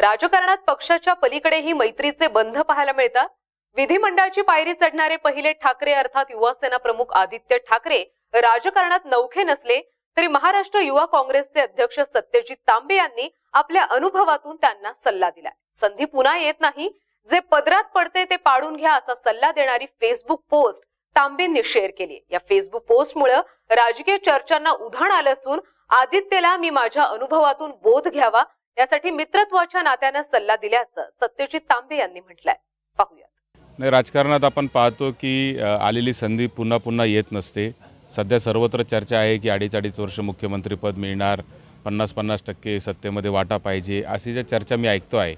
राजकारणात पक्षाच्या पलीकडेही मैत्रीचे बंध पाहायला मिळतात विधिमंडळाची पायरी चढणारे पहिले ठाकरे अर्थात युवासेना प्रमुख आदित्य ठाकरे राजकारणात नौखे नसले तरी महाराष्ट्र युवा काँग्रेसचे अध्यक्ष सत्यजित तांबे यांनी आपल्या अनुभवातून त्यांना सल्ला दिला संधी पुन्हा येत नाही जे पदरात पडते ते पाडून घ्या असा सल्ला देणारी फेसबुक पोस्ट तांबेंनी शेअर केली या फेसबुक पोस्ट मुळे राजकीय चर्चांना उधाण आलं असून आदित्यला मी माझ्या अनुभवातून बोध घ्यावा यासाठी मित्रत्वाच्या नात्यानं सल्ला दिल्याचं सत्यजित तांबे यांनी म्हटलंय पाहूयात नाही राजकारणात आपण पाहतो की आलेली संधी पुन्हा पुन्हा येत नसते सध्या सर्वत्र चर्चा आहे की अडीच अडीच वर्ष मुख्यमंत्रीपद मिळणार पन्नास पन्नास टक्के सत्तेमध्ये वाटा पाहिजे अशी ज्या चर्चा मी ऐकतो आहे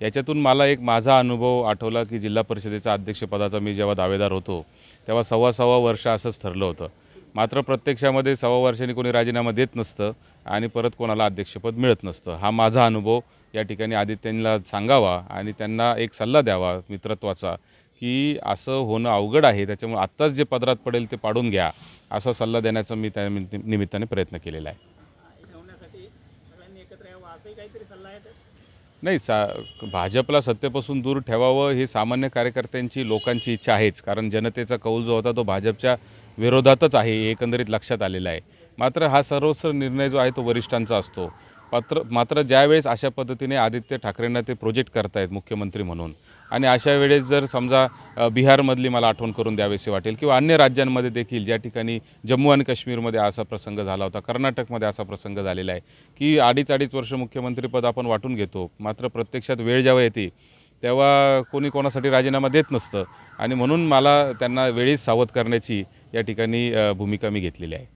याच्यातून मला एक माझा अनुभव आठवला की जिल्हा परिषदेच्या अध्यक्षपदाचा मी जेव्हा दावेदार होतो तेव्हा सव्वा सव्वा वर्ष असंच ठरलं होतं मात्र प्रत्यक्षामध्ये सव्वा वर्षांनी कोणी राजीनामा देत नसतं आणि परत कोणाला अध्यक्षपद मिळत नसतं हा माझा अनुभव या ठिकाणी आदित्यांना सांगावा आणि त्यांना एक सल्ला द्यावा मित्रत्वाचा की असं होणं अवघड आहे त्याच्यामुळे आत्ताच जे पदरात पडेल ते पाडून घ्या असा सल्ला देण्याचा मी त्या निमित्ताने प्रयत्न केलेला आहे नाही सा भाजपला सत्तेपासून दूर ठेवावं हे सामान्य कार्यकर्त्यांची लोकांची इच्छा आहेच कारण जनतेचा कौल जो होता तो भाजपच्या विरोधातच आहे एकंदरीत लक्षात आलेलं आहे मात्र हा सर्वोच्च निर्णय जो आहे तो वरिष्ठांचा असतो मात्र मात्र ज्यावेळेस अशा पद्धतीने आदित्य ठाकरेंना ते प्रोजेक्ट करतायत मुख्यमंत्री म्हणून आणि अशा वेळेस जर समजा बिहारमधली मला आठवण करून द्यावेसे वाटेल किंवा अन्य राज्यांमध्ये देखील ज्या ठिकाणी जम्मू आणि काश्मीरमध्ये असा प्रसंग झाला होता कर्नाटकमध्ये असा प्रसंग झालेला आहे की अडीच अडीच वर्ष मुख्यमंत्रीपद आपण वाटून घेतो मात्र प्रत्यक्षात वेळ जेव्हा येते तेव्हा कोणी कोणासाठी राजीनामा देत नसतं आणि म्हणून मला त्यांना वेळीच सावध करण्याची या ठिकाणी भूमिका मी घेतलेली आहे